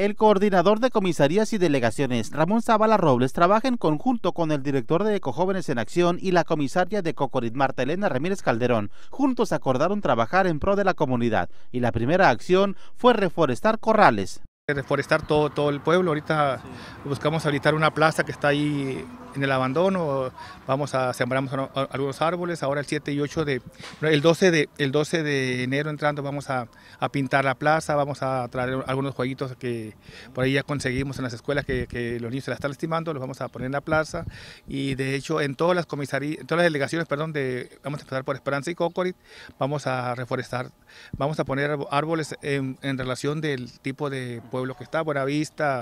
El coordinador de comisarías y delegaciones, Ramón Zavala Robles, trabaja en conjunto con el director de Ecojóvenes en Acción y la comisaria de Cocorit, Marta Elena Ramírez Calderón. Juntos acordaron trabajar en pro de la comunidad y la primera acción fue reforestar corrales. Reforestar todo, todo el pueblo. Ahorita buscamos habilitar una plaza que está ahí en el abandono, vamos a sembramos algunos árboles, ahora el 7 y 8 de, el 12 de, el 12 de enero entrando vamos a, pintar la plaza, vamos a traer algunos jueguitos que por ahí ya conseguimos en las escuelas que, los niños se la están estimando los vamos a poner en la plaza y de hecho en todas las comisarías, todas las delegaciones, perdón, vamos a empezar por Esperanza y Cocorit, vamos a reforestar, vamos a poner árboles en, relación del tipo de pueblo que está, Buenavista,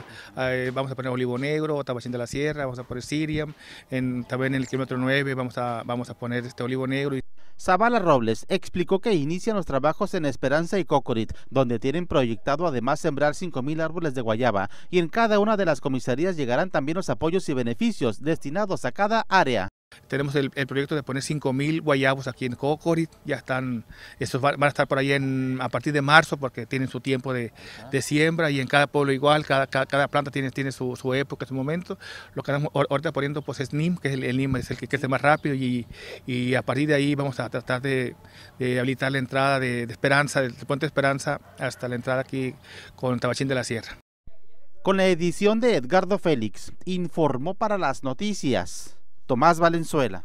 vista eh, vamos a poner Olivo Negro, Tabachín de la Sierra, vamos a poner Siria, en, también en el kilómetro 9 vamos a, poner este olivo negro. Y... Zavala Robles explicó que inician los trabajos en Esperanza y Cocorit, donde tienen proyectado además sembrar 5.000 árboles de guayaba y en cada una de las comisarías llegarán también los apoyos y beneficios destinados a cada área. Tenemos el, proyecto de poner 5.000 guayabos aquí en Cocorit, ya están, estos van, a estar por ahí a partir de marzo porque tienen su tiempo de, siembra y en cada pueblo igual, cada, planta tiene, tiene su, época, su momento. Lo que estamos ahorita poniendo pues es NIM, que es el, NIM es el que crece más rápido y, a partir de ahí vamos a tratar de, habilitar la entrada de, de Esperanza, del puente Esperanza hasta la entrada aquí con Tabachín de la Sierra. Con la edición de Edgardo Félix, informó para las noticias Tomás Valenzuela.